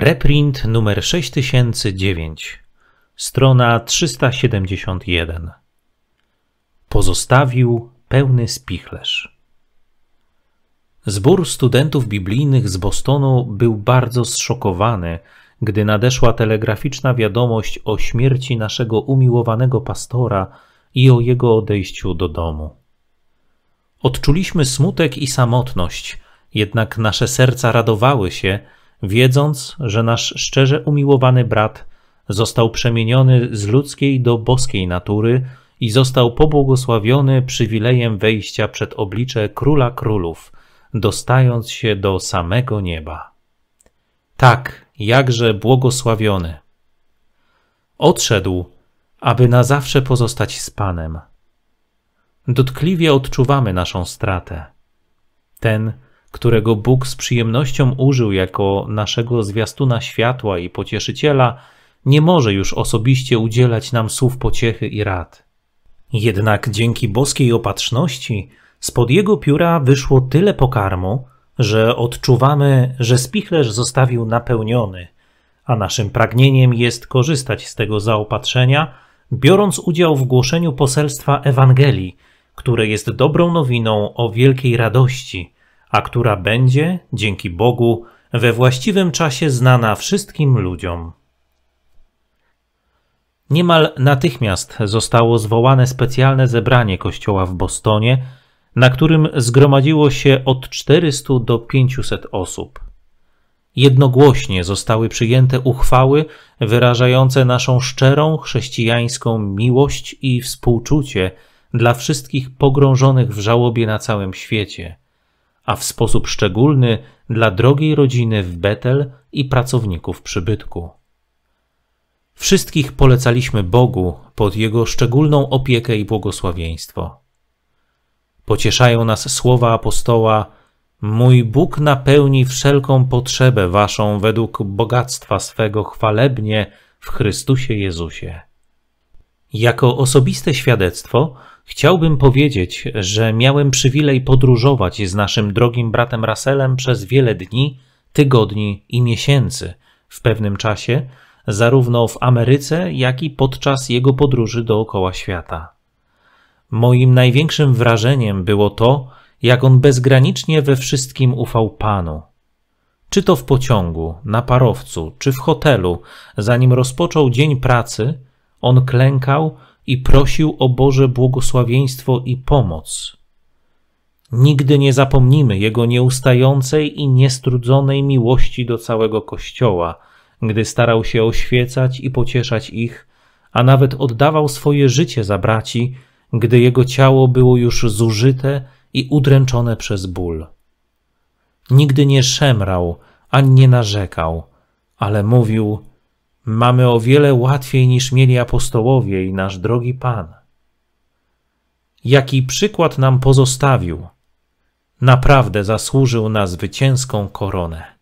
Reprint numer 6009, strona 371. Pozostawił pełny spichlerz. Zbór studentów biblijnych z Bostonu był bardzo zszokowany, gdy nadeszła telegraficzna wiadomość o śmierci naszego umiłowanego pastora i o jego odejściu do domu. Odczuliśmy smutek i samotność, jednak nasze serca radowały się, wiedząc, że nasz szczerze umiłowany brat został przemieniony z ludzkiej do boskiej natury i został pobłogosławiony przywilejem wejścia przed oblicze Króla Królów, dostając się do samego nieba. Tak, jakże błogosławiony. Odszedł, aby na zawsze pozostać z Panem. Dotkliwie odczuwamy naszą stratę. Ten, którego Bóg z przyjemnością użył jako naszego zwiastuna światła i pocieszyciela, nie może już osobiście udzielać nam słów pociechy i rad. Jednak dzięki boskiej opatrzności spod jego pióra wyszło tyle pokarmu, że odczuwamy, że spichlerz zostawił napełniony, a naszym pragnieniem jest korzystać z tego zaopatrzenia, biorąc udział w głoszeniu poselstwa Ewangelii, które jest dobrą nowiną o wielkiej radości – a która będzie, dzięki Bogu, we właściwym czasie znana wszystkim ludziom. Niemal natychmiast zostało zwołane specjalne zebranie kościoła w Bostonie, na którym zgromadziło się od 400 do 500 osób. Jednogłośnie zostały przyjęte uchwały wyrażające naszą szczerą chrześcijańską miłość i współczucie dla wszystkich pogrążonych w żałobie na całym świecie – a w sposób szczególny dla drogiej rodziny w Betel i pracowników przybytku. Wszystkich polecaliśmy Bogu pod Jego szczególną opiekę i błogosławieństwo. Pocieszają nas słowa apostoła: Mój Bóg napełni wszelką potrzebę waszą według bogactwa swego chwalebnie w Chrystusie Jezusie. Jako osobiste świadectwo Chciałbym powiedzieć, że miałem przywilej podróżować z naszym drogim bratem Russellem przez wiele dni, tygodni i miesięcy w pewnym czasie, zarówno w Ameryce, jak i podczas jego podróży dookoła świata. Moim największym wrażeniem było to, jak on bezgranicznie we wszystkim ufał Panu. Czy to w pociągu, na parowcu, czy w hotelu, zanim rozpoczął dzień pracy, on klękał i prosił o Boże błogosławieństwo i pomoc. Nigdy nie zapomnimy Jego nieustającej i niestrudzonej miłości do całego Kościoła, gdy starał się oświecać i pocieszać ich, a nawet oddawał swoje życie za braci, gdy jego ciało było już zużyte i udręczone przez ból. Nigdy nie szemrał ani nie narzekał, ale mówił: mamy o wiele łatwiej niż mieli apostołowie i nasz drogi Pan. Jaki przykład nam pozostawił, naprawdę zasłużył na zwycięską koronę.